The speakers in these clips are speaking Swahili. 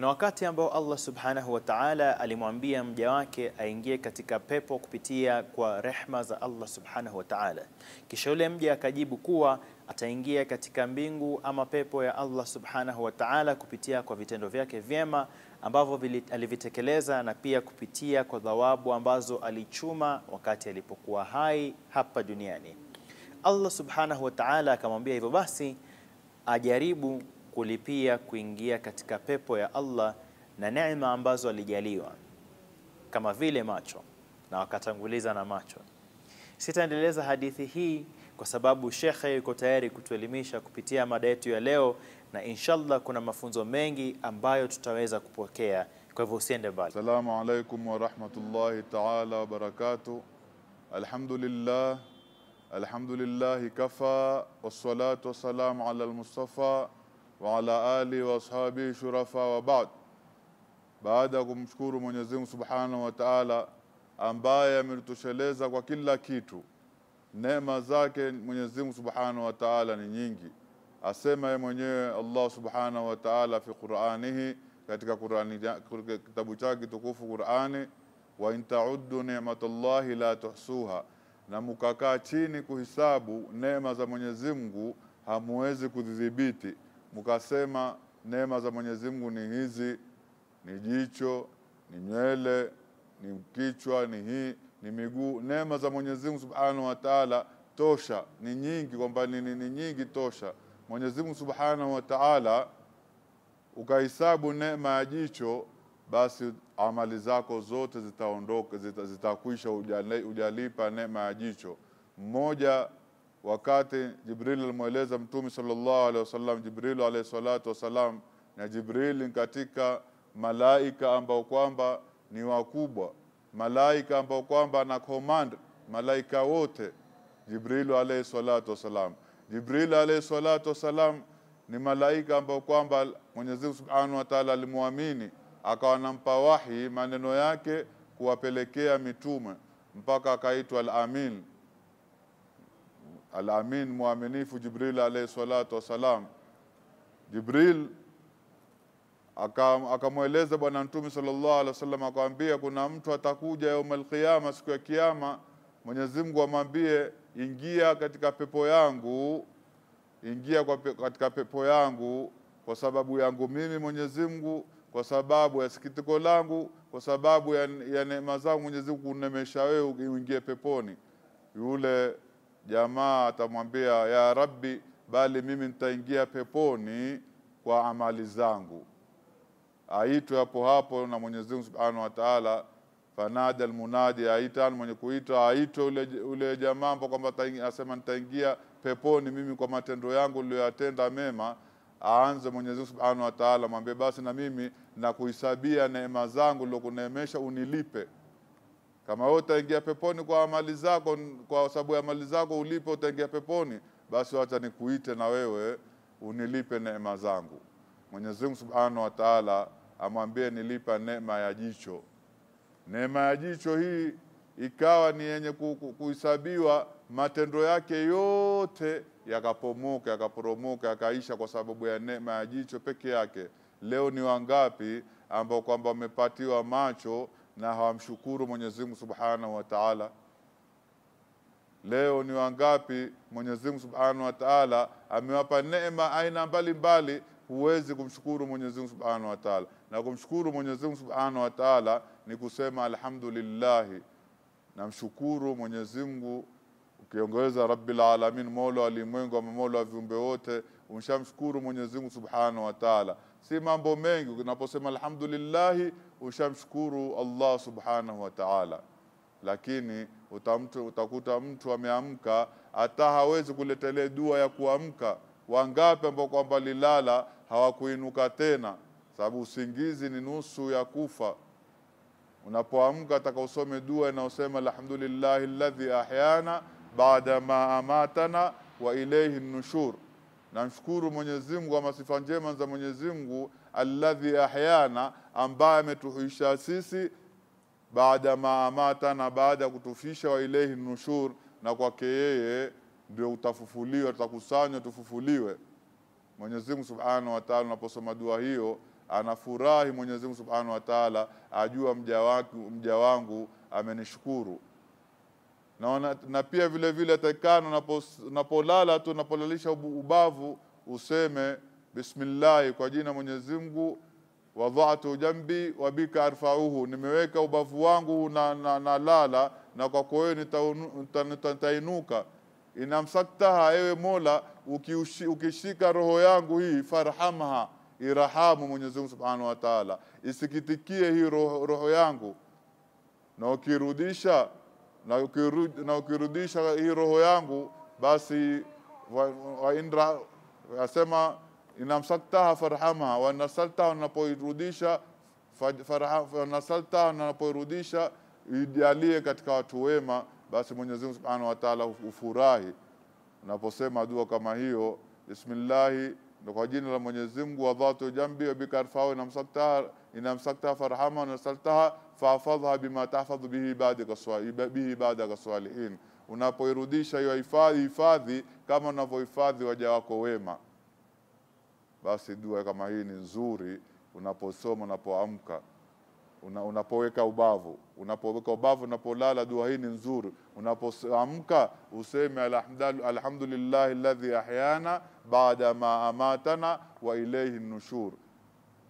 Kuna wakati ambao Allah subhanahu wa ta'ala alimwambia mja wake aingie katika pepo kupitia kwa rehma za Allah subhanahu wa ta'ala, kisha yule mja akajibu kuwa ataingia katika mbingu ama pepo ya Allah subhanahu wa ta'ala kupitia kwa vitendo vyake vyema ambavyo alivitekeleza na pia kupitia kwa dhawabu ambazo alichuma wakati alipokuwa hai hapa duniani. Allah subhanahu wa ta'ala akamwambia hivyo basi ajaribu kulipia kuingia katika pepo ya Allah na neema ambazo alijaliwa kama vile macho na wakatanguliza na macho. Sitaendeleza hadithi hii kwa sababu shekhe yuko tayari kutuelimisha kupitia mada yetu ya leo, na inshallah kuna mafunzo mengi ambayo tutaweza kupokea. Kwa hivyo usiende mbali. Assalamu alaikum warahmatullahi taala wabarakatuh. Alhamdulillah, alhamdulillahi kafa wassalatu wassalamu ala almustafa وعلى آله وأصحابه shurafa wa ba'd. Baada ya kumshukuru Mwenyezi Mungu Subhanahu wa ambaye ametosheleza kwa kila kitu, neema zake Mwenyezi Mungu Subhanahu wa Ta'ala ni nyingi. Asema yeye mwenyewe Allah Subhanahu wa Ta'ala fi Qur'anihi, katika Qur'ani kitabu chake tukufu Qur'ani, wa in ta'uddu la tuhsuha, na mukakaa chini kuhisabu neema za Mwenyezi Mungu hamuwezi kudhibiti mkasema neema za Mwenyezi Mungu ni hizi, ni jicho, ni nywele, ni kichwa, ni hii, ni miguu. Neema za Mwenyezi Mungu Subhanahu wa Ta'ala tosha, ni nyingi, kwamba ni, ni nyingi tosha. Mwenyezi Mungu Subhanahu wa Ta'ala ukahesabu neema ya jicho, basi amali zako zote zitaondoka, zitakwisha, zita ujalipa neema ya jicho mmoja wakati Jibril alimweleza Mtume sallallahu alaihi wasallam, Jibril alaihi salatu wasalam, na Jibril katika malaika ambao kwamba ni wakubwa, malaika ambao kwamba ana command malaika wote. Jibril alaihi salatu wasalam, Jibril alaihi salatu wasalam ni malaika ambao kwamba Mwenyezi Mungu Subhanahu wa Ta'ala alimwamini akawa nampa wahi maneno yake kuwapelekea mitume mpaka akaitwa al-Amin Alamin mwaminifu Jibril alayhi salatu wassalam. Jibril akamweleza Bwana Mtume sallallahu alaihi wasallam, akamwambia kuna mtu atakuja yaumul qiyama, siku ya Kiyama, Mwenyezi Mungu amwambie ingia katika pepo yangu, ingia kwa pe, katika pepo yangu kwa sababu yangu mimi Mwenyezi Mungu, kwa sababu ya sikitiko langu, kwa sababu ya, ya neema zangu Mwenyezi Mungu kunemesha wewe uingie peponi. Yule jamaa atamwambia ya Rabbi, bali mimi nitaingia peponi kwa amali zangu. Aitwe hapo hapo na Mwenyezi Mungu Subhanahu wa Ta'ala, fanada almunadi, aita mwenye kuita aitwe ule, ule jamaa ambao kwamba asema nitaingia peponi mimi kwa matendo yangu niliyoyatenda mema. Aanze Mwenyezi Mungu Subhanahu wa Ta'ala, mwambie basi na mimi nakuhisabia neema zangu niliokuneemesha unilipe. Kama wewe utaingia peponi kwa amali zako, kwa sababu ya amali zako ulipe, utaingia peponi, basi wacha nikuite na wewe unilipe neema zangu. Mwenyezi Mungu Subhanahu wa Ta'ala amwambie nilipa neema ya jicho. Neema ya jicho hii ikawa ni yenye kuhesabiwa matendo yake yote yakapomoka yakaporomoka yakaisha kwa sababu ya neema ya jicho peke yake. Leo ni wangapi ambao kwamba wamepatiwa macho na hawamshukuru Mwenyezi Mungu Subhanahu wa Ta'ala. Leo ni wangapi Mwenyezi Mungu Subhanahu wa Ta'ala amewapa neema aina mbalimbali, huwezi kumshukuru Mwenyezi Mungu Subhanahu wa Ta'ala. Na kumshukuru Mwenyezi Mungu Subhanahu wa Ta'ala ni kusema alhamdulillah, namshukuru Mwenyezi Mungu ukiongeza Rabbil Alamin, mola walimwengu ama mola wa viumbe wote, umshamshukuru Mwenyezi Mungu Subhanahu wa Ta'ala. Si mambo mengi unaposema alhamdulillah ushamshukuru Allah subhanahu wa ta'ala, lakini utamtu, utakuta mtu ameamka hata hawezi kuletelea dua ya kuamka. Wangapi ambao kwamba lilala hawakuinuka tena, sababu usingizi ni nusu ya kufa. Unapoamka ataka usome dua inayosema alhamdulillahi alladhi ahyana baada ma amatana wa ilayhi nushur. Namshukuru Mwenyezi Mungu kwa masifa njema za Mwenyezi Mungu alladhi ahyana, ambaye ametuhuisha sisi baada maamata, na baada ya kutufisha, wa ilaihi nushur, na kwake yeye ndio utafufuliwa, tutakusanywa tufufuliwe. Mwenyezi Mungu Subhanahu wa Ta'ala, unaposoma dua hiyo anafurahi Mwenyezi Mungu Subhanahu wa Ta'ala, ajua mja wangu, mja wangu amenishukuru. Na, na pia vile vile atakikana unapolala tu unapolalisha ubavu useme Bismillahi, kwa jina Mwenyezi Mungu. Wadhatu jambi wa bika arfauhu, nimeweka ubavu wangu na, na, na lala na kwako wewe nitainuka. Inamsaktaha, ewe Mola, ukishika roho yangu hii, farhamha, irahamu Mwenyezi Mungu subhanahu wa taala, isikitikie hii roho, roho yangu na ukirudisha na, ukirud, na ukirudisha hii roho yangu basi wa, wa indra asema inamsaktaha farhamaha wanasaltaha wanapoirudisha wanasaltaha wanapoirudisha ijalie katika watu wema basi Mwenyezi Mungu Subhanahu wa Ta'ala ufurahi unaposema dua kama hiyo bismillahi ndo kwa jina la Mwenyezi Mungu wadhatu jambi wa bikarfau inamsaktaha inamsaktaha farhama nasaltaha fahfadhha bima tahfadhu bihi ibadaka bihi ibadaka salihin unapoirudisha hiyo hifadhi kama unavyohifadhi waja wako wema basi dua kama hii ni nzuri unaposoma, unapoamka, una, unapoweka ubavu, unapoweka ubavu, unapolala, dua hii ni nzuri. Unapoamka useme alhamdulillahi alladhi ahyana baada ma amatana wa ilayhi nushur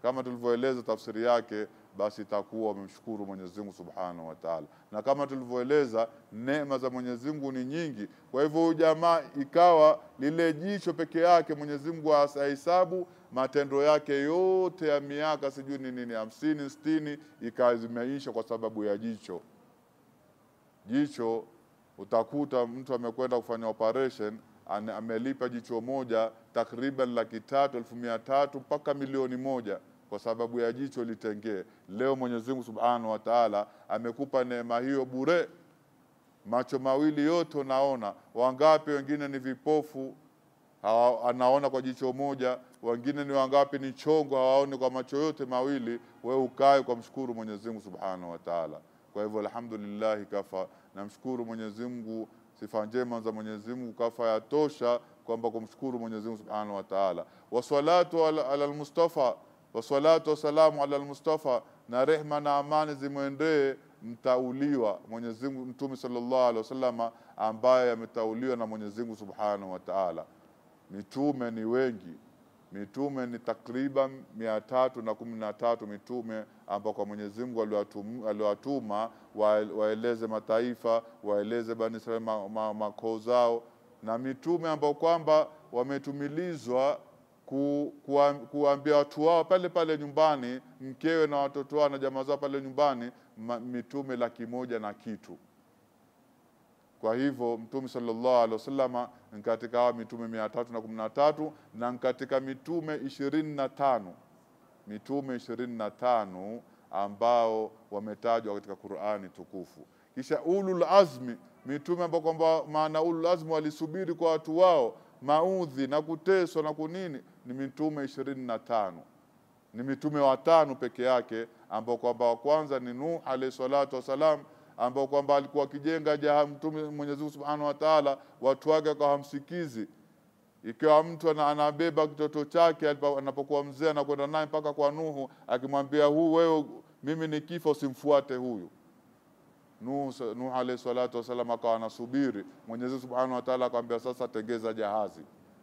kama tulivyoeleza tafsiri yake, basi itakuwa wamemshukuru Mwenyezi Mungu Subhanahu wa Ta'ala, na kama tulivyoeleza neema za Mwenyezi Mungu ni nyingi. Kwa hivyo huyu jamaa ikawa lile jicho peke yake Mwenyezi Mungu ahesabu matendo yake yote ya miaka sijui ni nini hamsini sitini, ikawa zimeisha kwa sababu ya jicho. Jicho utakuta mtu amekwenda kufanya operation amelipa jicho moja takriban laki tatu elfu mia tatu mpaka milioni moja kwa sababu ya jicho litengee. Leo Mwenyezi Mungu Subhanahu wa Ta'ala amekupa neema hiyo bure, macho mawili yote unaona. Wangapi wengine ni vipofu hawa, anaona kwa jicho moja, wengine ni wangapi ni chongo, hawaoni kwa macho yote mawili. We ukae kwa mshukuru Mwenyezi Mungu Subhanahu wa Ta'ala. Kwa hivyo alhamdulillah, kafa, namshukuru Mwenyezi Mungu, sifa njema za Mwenyezi Mungu kafa yatosha kwamba kumshukuru Mwenyezi Mungu Subhanahu wa Ta'ala, wasalatu ala, ala al-Mustafa wasalatu wassalamu ala almustafa, na rehma na amani zimwendee mtauliwa Mwenyezi Mungu Mtume sallallahu alaihi wasallam, ambaye ametauliwa na Mwenyezi Mungu subhanahu wa taala. Mitume ni wengi, mitume ni takriban mia tatu na kumi na tatu mitume ambao kwa Mwenyezi Mungu aliwatuma waeleze mataifa, waeleze Bani Israeli makoo zao, na mitume ambao kwamba wametumilizwa ku, kuambia watu wao pale pale nyumbani, mkewe na watoto wao na jamaa zao pale nyumbani, mitume laki moja na kitu. Kwa hivyo Mtume sallallahu alaihi wasallam katika hawa mitume mia tatu na kumi na tatu na katika mitume ishirini na tano mitume ishirini na tano ambao wametajwa katika Qur'ani tukufu. Kisha ulul azmi, mitume ambao kwamba maana ulul azmi walisubiri kwa watu wao maudhi na kuteswa na kunini, ni mitume ishirini na tano ni mitume watano peke yake, ambao kwamba wa kwanza ni Nuh alayhi salatu wasalam, ambao kwamba alikuwa akijenga jaha mtume Mwenyezi Mungu Subhanahu wa Ta'ala, watu wake kwa hamsikizi. Ikiwa mtu anabeba kitoto chake anapokuwa mzee, anakwenda naye mpaka kwa Nuhu, akimwambia huu wewe, mimi ni kifa, usimfuate huyu Nuh, Nuh alayhi salatu wasallam akawa anasubiri. Mwenyezi Subhanahu wa Ta'ala akamwambia sasa tengeza jahazi,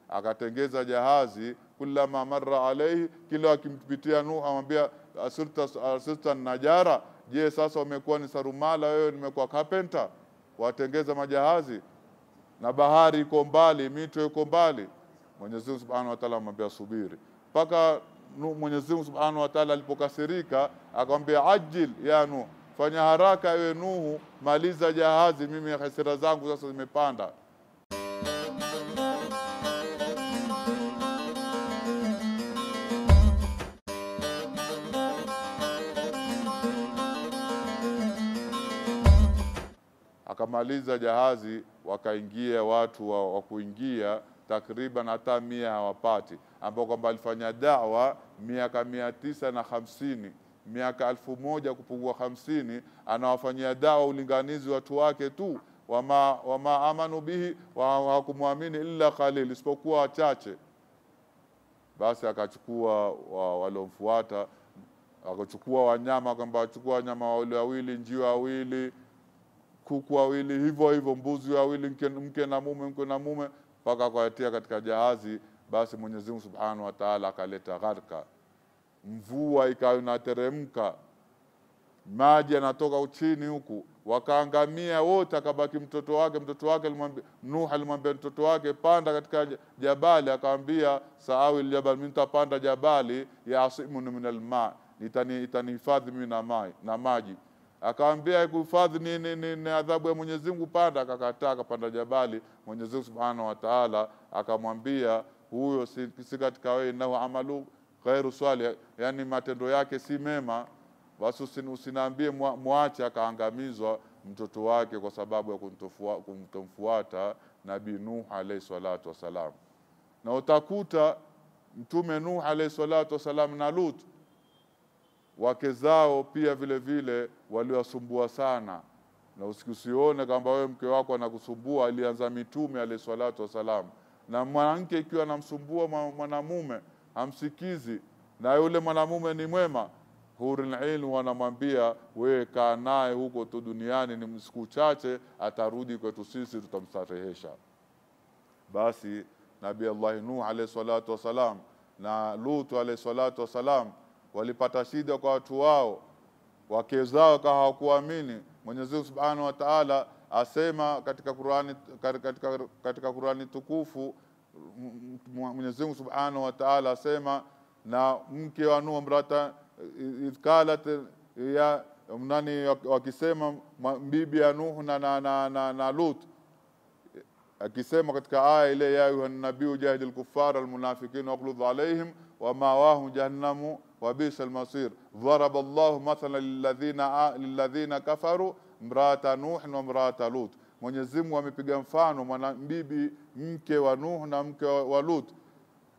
akatengeza jahazi. Kullama marra alaihi, kila akimpitia Nuh amwambia asirta, asirta najara, je, sasa umekuwa ni sarumala wewe, nimekuwa carpenter. Watengeza majahazi na bahari iko mbali, mito iko mbali. Mwenyezi Subhanahu wa Ta'ala amwambia subiri mpaka Mwenyezi Mungu Subhanahu wa Ta'ala alipokasirika akamwambia ajil ya Nuh fanya haraka ewe Nuhu, maliza jahazi, mimi hasira zangu sasa zimepanda. Akamaliza jahazi, wakaingia watu wa, wa kuingia takriban hata mia hawapati, ambao kwamba alifanya dawa miaka mia tisa na hamsini miaka alfu moja kupungua hamsini, anawafanyia dawa ulinganizi watu wake tu wama, wama amanu bihi hawakumwamini illa qalil, isipokuwa wachache. Basi akachukua waliomfuata, akachukua wanyama kwamba achukua wanyama wawili wawili, njiwa wawili, kuku wawili, hivyo hivyo mbuzi wawili, mke, mke na mume, mke na mume, mpaka akawatia katika jahazi. Basi Mwenyezi Mungu Subhanahu wa Ta'ala akaleta gharka mvua ikawa inateremka, maji yanatoka uchini huku, wakaangamia wote, akabaki mtoto wake. Mtoto wake Nuh alimwambia mtoto wake, panda katika jabali, akamwambia saawi ljabal, mimi nitapanda jabali, yasimuni min alma, itanihifadhi mimi na maji. Akamwambia ikuhifadhi ni, ni, ni, ni adhabu ya Mwenyezi Mungu, panda. Akakataa, akapanda jabali. Mwenyezi Mungu subhanahu wa taala akamwambia, huyo si, si katika wewe, innahu amalu ghairu swali, yani matendo yake si mema, basi usinaambie mwache akaangamizwa mtoto wake kwa sababu ya kumtomfuata Nabii Nuh alayhi salatu wasalam. Na utakuta Mtume Nuh alayhi salatu wasalam na Lut wake zao pia vile vile waliwasumbua sana, na usikusione kwamba wewe mke wako anakusumbua. Alianza mitume alayhi salatu wasalam. na mwanamke ikiwa anamsumbua mwanamume hamsikizi, na yule mwanamume ni mwema, Hurul Ain wanamwambia wewe, kaa naye huko tu duniani, ni siku chache atarudi kwetu sisi, tutamstarehesha. Basi Nabi Allahi Nuh alayhi salatu wassalam na Lutu alayhi salatu wassalam walipata shida kwa watu wao, wake zao kawa hawakuamini. Mwenyezi Mungu Subhanahu wa Ta'ala asema katika Qur'ani, katika, katika Qur'ani tukufu Mwenyezi Mungu Subhanahu wa Ta'ala asema na mke wa Nuh mrata ikalat ya nani wakisema bibi ya Nuhu na, na, na, na, na Lut akisema katika aya ile ya ayuha nabiyu jahidi lkufara almunafiqin waqlud alaihim wamawahum jahannamu wabisa almasir daraba llahu mathalan liladhina kafaru mrata nuhin wa mrata lut Mwenyezi Mungu amepiga mfano mwanabibi mke wa Nuh na mke wa Lut,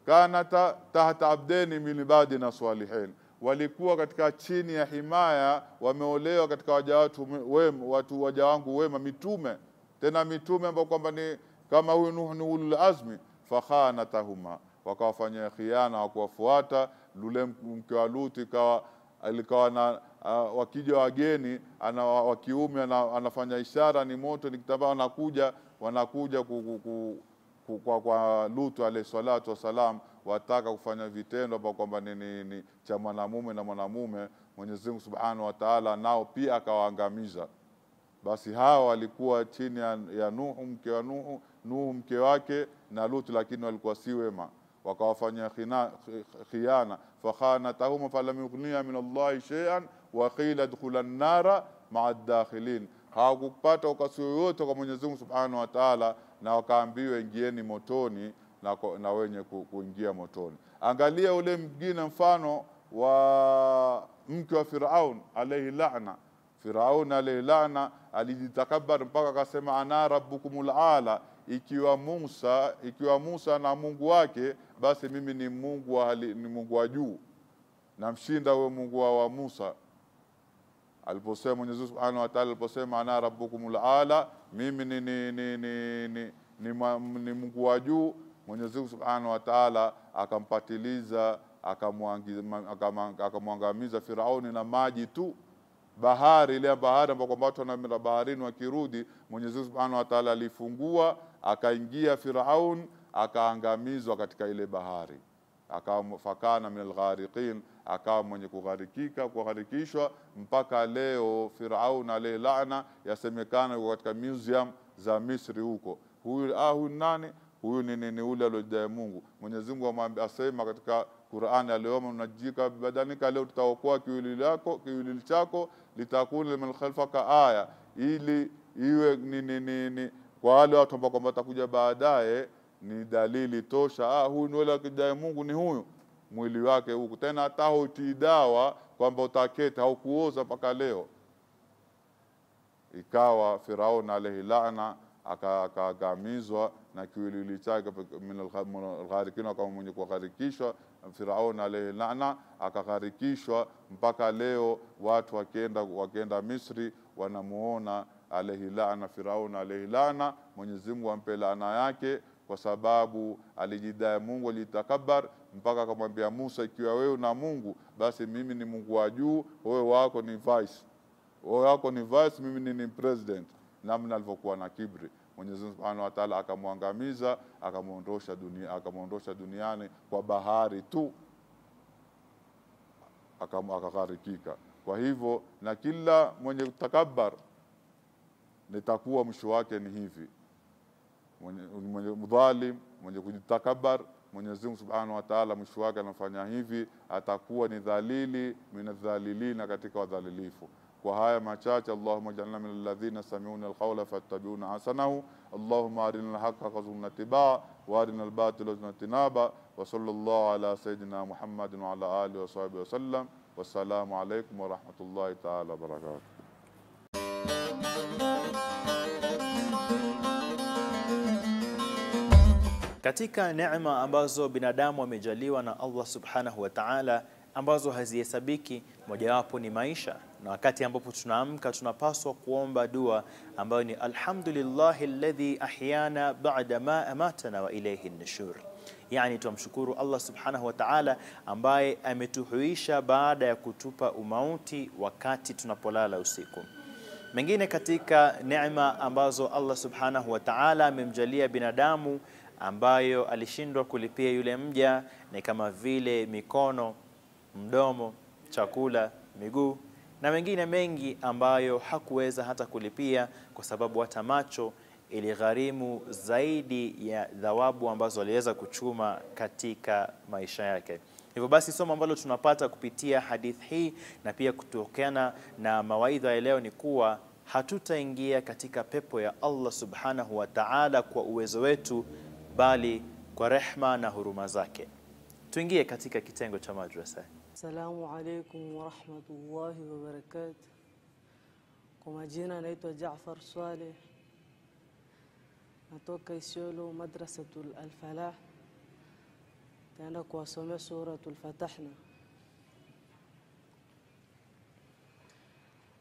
kanata tahta abdeni min ibadina salihin, walikuwa katika chini ya himaya, wameolewa katika waja watu wema, watu waja wangu wema, mitume tena mitume ambao kwamba ni kama huyu Nuh ni ulul azmi, fakhanatahuma, wakawafanyia khiana, wakuwafuata lule mke wa Lut ikawa alikawa na uh, wakija wageni ana wa kiume ana, anafanya ishara ni moto ni kitambaa, wanakuja wanakuja ku, ku, ku, kwa, kwa Lutu alayhi salatu wassalam, wataka kufanya vitendo hapa kwamba ni, ni, ni cha mwanamume na mwanamume. Mwenyezi Mungu Subhanahu wa Ta'ala nao pia akawaangamiza. Basi hawa walikuwa chini ya, ya Nuhu mke wa Nuhu, Nuhu mke wake na Lutu, lakini walikuwa si wema wakawafanya khiana fakhanatahum falam yughniya min Allahi shay'an wa qila dkhula nara maa dakhilin, hawakupata ukasi yoyote kwa Mwenyezi Mungu Subhanahu wa Ta'ala, na wakaambiwa ingieni motoni na, na wenye kuingia motoni. Angalia ule mgine mfano wa mke wa Firaun alayhi laana. Firaun alayhi lana alijitakabar mpaka akasema ana rabbukumul ala, ikiwa Musa ikiwa Musa na Mungu wake basi mimi ni Mungu wa hali, ni Mungu wa juu, namshinda huyo Mungu wa, Musa aliposema Mwenyezi Mungu Subhanahu wa Ta'ala aliposema ana rabbukumul ala, mimi ni, ni, ni, ni, ni, ni, ni Mungu wa juu. Mwenyezi Mungu Subhanahu wa Ta'ala akampatiliza akamwangamiza Firauni na maji tu bahari ile bahari ambayo kwamba watu wanamira baharini wakirudi, Mwenyezi Mungu Subhanahu wa Ta'ala alifungua akaingia Firaun akaangamizwa katika ile bahari akawa fakana min alghariqin, akawa mwenye kugharikika kugharikishwa. Mpaka leo Firaun alayhi laana yasemekana yuko katika museum za Misri huko. Huyu ah, huyu nani huyu? Ni nini ule aliyodai Mungu? Mwenyezi Mungu asema katika Qur'ani, alyawma nunajjika bibadanika, leo tutaokoa kiwili lako kiwili chako, litakuna min khalfaka aya, ili iwe ni, ni, ni, ni, kwa wale watu ambao kwamba watakuja baadaye ni dalili tosha, ah, huyu ni wala Mungu ni huyu mwili wake huku tena, hata hautii dawa kwamba utaketa, haukuoza mpaka leo. Ikawa Firaun alaihi laana akaangamizwa na kiwiliwili chake minalgharikina, kama mwenye kugharikishwa. Firaun alaihi laana akagharikishwa, mpaka leo watu wakienda wakienda Misri wanamuona alaihi laana, Firaun alaihi laana. Mwenyezi Mungu ampe laana yake kwa sababu alijidai Mungu alijitakabar mpaka akamwambia Musa, ikiwa wewe na Mungu basi mimi ni Mungu wa juu, wewe wako ni vice, wewe wako ni vice, mimi ni president. Namna alivyokuwa na kibri, Mwenyezi Mungu Subhanahu wa Ta'ala akamwangamiza, akamwondosha dunia, akamwondosha duniani kwa bahari tu, akagharikika. Kwa hivyo na kila mwenye takabar nitakuwa mwisho wake ni hivi. mwenye mdhalim, mwenye kujitakabar. Mwenyezi Mungu Subhanahu wa Ta'ala mwisho wake anafanya hivi, atakuwa ni dhalili minadhalilina, katika wadhalilifu. Kwa haya machache, Allahumma ij'alna min alladhina sami'una alqawla fattabi'una hasanahu Allahumma arina alhaqqa warzuqna tiba wa arina albatila warzuqna tinaba wa sallallahu ala sayidina Muhammadin wa ala alihi wa sahbihi wasallam. Wassalamu alaykum wa rahmatullahi ta'ala wa barakatuh. Katika neema ambazo binadamu amejaliwa na Allah subhanahu wa ta'ala ambazo hazihesabiki, mojawapo ni maisha, na wakati ambapo tunaamka tunapaswa kuomba dua ambayo ni alhamdulillahi alladhi ahyana ba'da ma amatana wa ilayhi nushur. Yani tumshukuru Allah subhanahu wa ta'ala ambaye ametuhuisha baada ya kutupa umauti wakati tunapolala usiku. Mengine katika neema ambazo Allah subhanahu wa ta'ala amemjalia binadamu ambayo alishindwa kulipia yule mja ni kama vile mikono, mdomo, chakula, miguu na mengine mengi ambayo hakuweza hata kulipia kwa sababu hata macho iligharimu zaidi ya dhawabu ambazo aliweza kuchuma katika maisha yake. Hivyo basi somo ambalo tunapata kupitia hadith hii na pia kutokana na mawaidha ya leo ni kuwa hatutaingia katika pepo ya Allah subhanahu wa ta'ala kwa uwezo wetu bali kwa rehma na huruma zake. Tuingie katika kitengo cha madrasa. alaykum wa rahmatullahi wa wabarakatuh. Kwa majina naitwa Jaafar Swale, natoka Isiolo, madrasatul Alfalah. Taenda kuwasomea suratul Fatahna.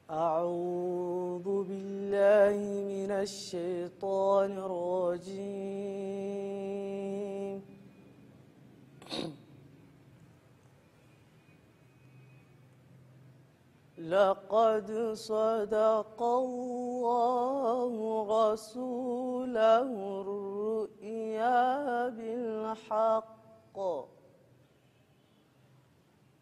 أعوذ بالله من الشيطان الرجيم لقد صدق الله رسوله الرؤيا بالحق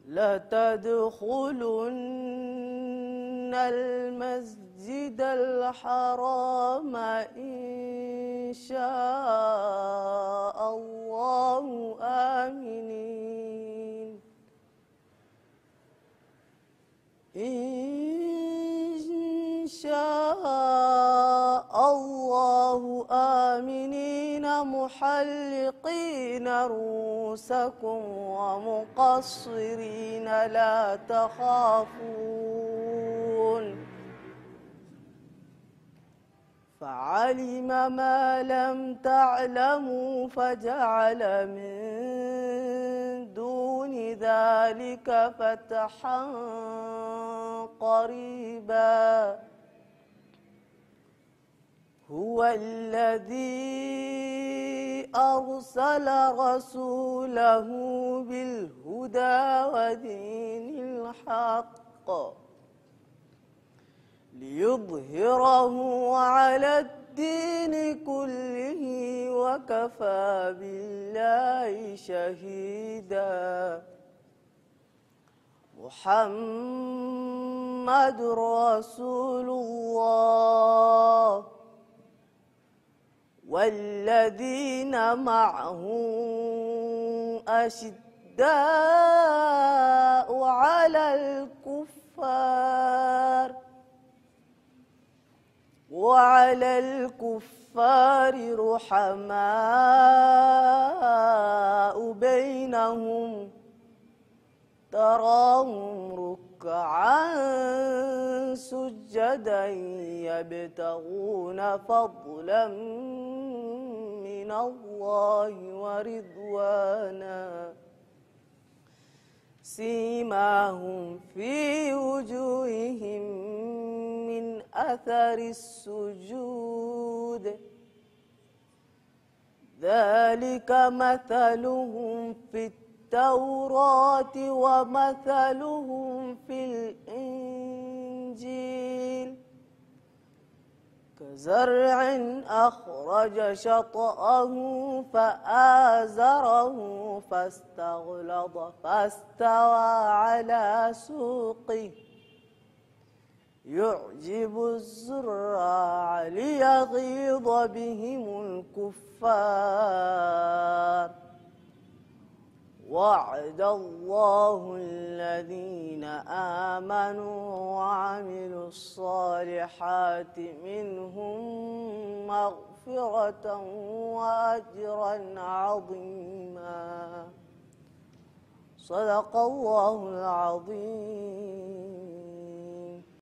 لتدخلن المسجد الحرام إن شاء الله آمنين إن شاء الله آمنين محلقين رؤوسكم ومقصرين لا تخافون فعلم ما لم تعلموا فجعل من دون ذلك فتحا قريباً هو الذي أرسل رسوله بالهدى ودين الحق ليظهره على الدين كله وكفى بالله شهيدا محمد رسول الله والذين معه أشداء على الكفار وعلى الكفار رحماء بينهم تراهم ركعا سجدا يبتغون فضلا من الله ورضوانا سيماهم في وجوههم من أثر السجود ذلك مثلهم في التوراة ومثلهم في الإنجيل كزرع أخرج شطأه فآزره فاستغلظ فاستوى على سوقه يعجب الزراع ليغيظ بهم الكفار وعد الله الذين آمنوا وعملوا الصالحات منهم مغفرة وأجرا عظيما صدق الله العظيم